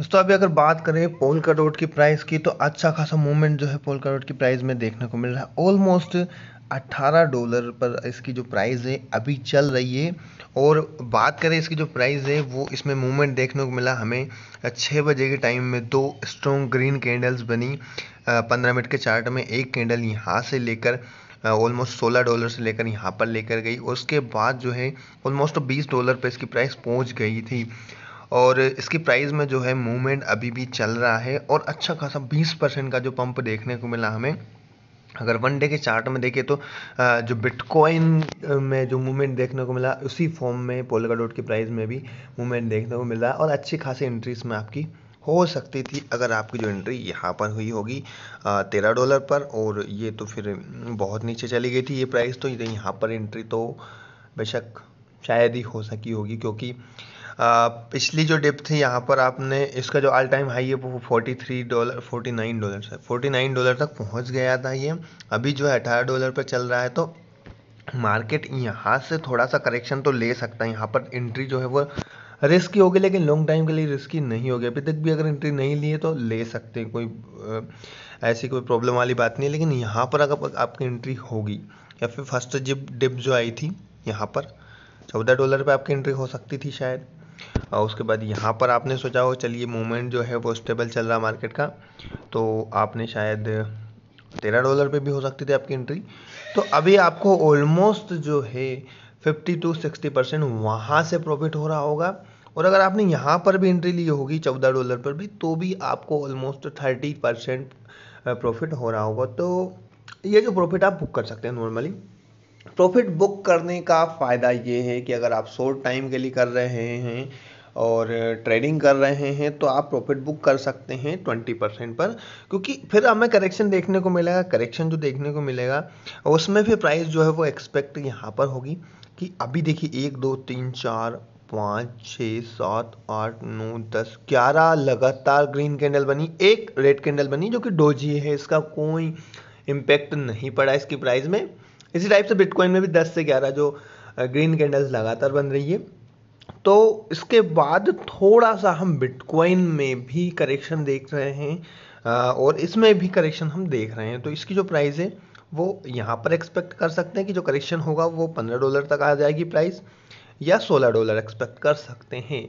दोस्तों अभी अगर बात करें पोलका डॉट की प्राइस की तो अच्छा खासा मूवमेंट जो है पोलका डॉट की प्राइस में देखने को मिल रहा है ऑलमोस्ट 18 डॉलर पर इसकी जो प्राइस है अभी चल रही है और बात करें इसकी जो प्राइस है वो इसमें मूवमेंट देखने को मिला हमें छः बजे के टाइम में दो स्ट्रॉन्ग ग्रीन कैंडल्स बनी पंद्रह मिनट के चार्ट में एक कैंडल यहाँ से लेकर ऑलमोस्ट सोलह डॉलर से लेकर यहाँ पर लेकर गई उसके बाद जो है ऑलमोस्ट बीस डॉलर पर इसकी प्राइस पहुँच गई थी और इसकी प्राइस में जो है मूवमेंट अभी भी चल रहा है और अच्छा खासा 20 परसेंट का जो पंप देखने को मिला हमें अगर वन डे के चार्ट में देखें तो जो बिटकॉइन में जो मूवमेंट देखने को मिला उसी फॉर्म में पोलगा डॉट की प्राइस में भी मूवमेंट देखने को मिला और अच्छी खासी इंट्रीज में आपकी हो सकती थी अगर आपकी जो एंट्री यहाँ पर हुई होगी तेरह डॉलर पर और ये तो फिर बहुत नीचे चली गई थी ये प्राइस तो यहाँ पर एंट्री तो बेशक शायद ही हो सकी होगी क्योंकि पिछली जो डिप थी यहाँ पर आपने इसका जो ऑल टाइम हाई है वो forty three dollar forty nine dollar से फोर्टी नाइन डॉलर तक पहुँच गया था ये अभी जो है अठारह डॉलर पर चल रहा है तो मार्केट यहाँ से थोड़ा सा करेक्शन तो ले सकता है यहाँ पर एंट्री जो है वो रिस्की होगी लेकिन लॉन्ग टाइम के लिए रिस्की नहीं होगी अभी तक भी अगर एंट्री नहीं लिए तो ले सकते हैं कोई ऐसी कोई प्रॉब्लम वाली बात नहीं है लेकिन यहाँ पर अगर आपकी एंट्री होगी या फिर फर्स्ट जिप डिप जो आई थी यहाँ पर चौदह डॉलर पे आपकी एंट्री हो सकती थी शायद और उसके बाद यहाँ पर आपने सोचा हो चलिए मूवमेंट जो है वो स्टेबल चल रहा मार्केट का तो आपने शायद तेरह डॉलर पे भी हो सकती थी आपकी एंट्री तो अभी आपको ऑलमोस्ट जो है फिफ्टी टू सिक्सटी परसेंट वहाँ से प्रॉफिट हो रहा होगा और अगर आपने यहाँ पर भी एंट्री ली होगी चौदह डॉलर पर भी तो भी आपको ऑलमोस्ट थर्टी परसेंट प्रॉफिट हो रहा होगा तो ये जो प्रॉफिट आप बुक कर सकते हैं नॉर्मली प्रॉफिट बुक करने का फ़ायदा ये है कि अगर आप शॉर्ट टाइम के लिए कर रहे हैं और ट्रेडिंग कर रहे हैं तो आप प्रॉफिट बुक कर सकते हैं ट्वेंटी परसेंट पर क्योंकि फिर हमें करेक्शन देखने को मिलेगा करेक्शन जो देखने को मिलेगा उसमें फिर प्राइस जो है वो एक्सपेक्ट यहाँ पर होगी कि अभी देखिए एक दो तीन चार पाँच छः सात आठ नौ दस ग्यारह लगातार ग्रीन कैंडल बनी एक रेड कैंडल बनी जो कि डोजी है इसका कोई इम्पैक्ट नहीं पड़ा इसकी प्राइस में इसी टाइप से बिटकॉइन में भी दस से ग्यारह जो ग्रीन कैंडल्स लगातार बन रही है तो इसके बाद थोड़ा सा हम बिटकॉइन में भी करेक्शन देख रहे हैं और इसमें भी करेक्शन हम देख रहे हैं तो इसकी जो प्राइस है वो यहाँ पर एक्सपेक्ट कर सकते हैं कि जो करेक्शन होगा वो पंद्रह डॉलर तक आ जाएगी प्राइस या सोलह डॉलर एक्सपेक्ट कर सकते हैं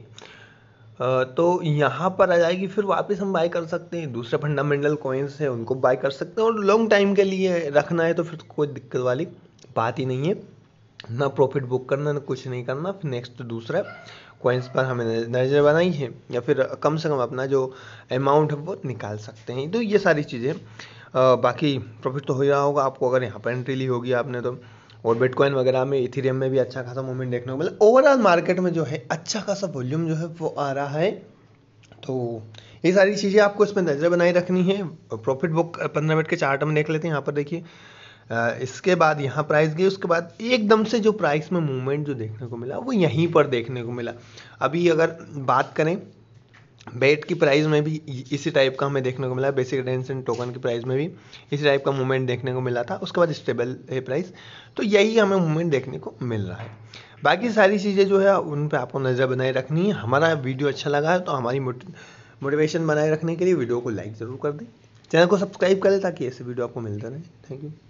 तो यहाँ पर आ जाएगी फिर वापस हम बाय कर सकते हैं दूसरे फंडामेंटल कॉइन्स हैं उनको बाय कर सकते हैं और लॉन्ग टाइम के लिए रखना है तो फिर कोई दिक्कत वाली बात ही नहीं है ना प्रॉफिट बुक करना ना कुछ नहीं करना फिर नेक्स्ट तो दूसरा कॉइन्स पर हमें नज़र बनाई है या फिर कम से कम अपना जो अमाउंट है वो निकाल सकते हैं तो ये सारी चीज़ें बाकी प्रॉफिट तो हो रहा होगा आपको अगर यहाँ पर एंट्री ली होगी आपने तो और बिटकॉइन वगैरह में इथेरियम में भी अच्छा खासा मूवमेंट देखने को मिला ओवरऑल मार्केट में जो है अच्छा खासा वॉल्यूम जो है वो आ रहा है तो ये सारी चीज़ें आपको इसमें नज़र बनाए रखनी है प्रॉफिट बुक पंद्रह मिनट के चार्ट में देख लेते हैं यहाँ पर देखिए इसके बाद यहाँ प्राइस गई उसके बाद एकदम से जो प्राइस में मूवमेंट जो देखने को मिला वो यहीं पर देखने को मिला अभी अगर बात करें बेट की प्राइस में भी इसी टाइप का हमें देखने को मिला बेसिक एंड टोकन की प्राइस में भी इसी टाइप का मूवमेंट देखने को मिला था उसके बाद स्टेबल है प्राइस तो यही हमें मूवमेंट देखने को मिल रहा है बाकी सारी चीज़ें जो है उन पर आपको नज़र बनाए रखनी है हमारा वीडियो अच्छा लगा है तो हमारी मोटिवेशन बनाए रखने के लिए वीडियो को लाइक ज़रूर कर दें चैनल को सब्सक्राइब करें ताकि ऐसे वीडियो आपको मिलता रहे थैंक यू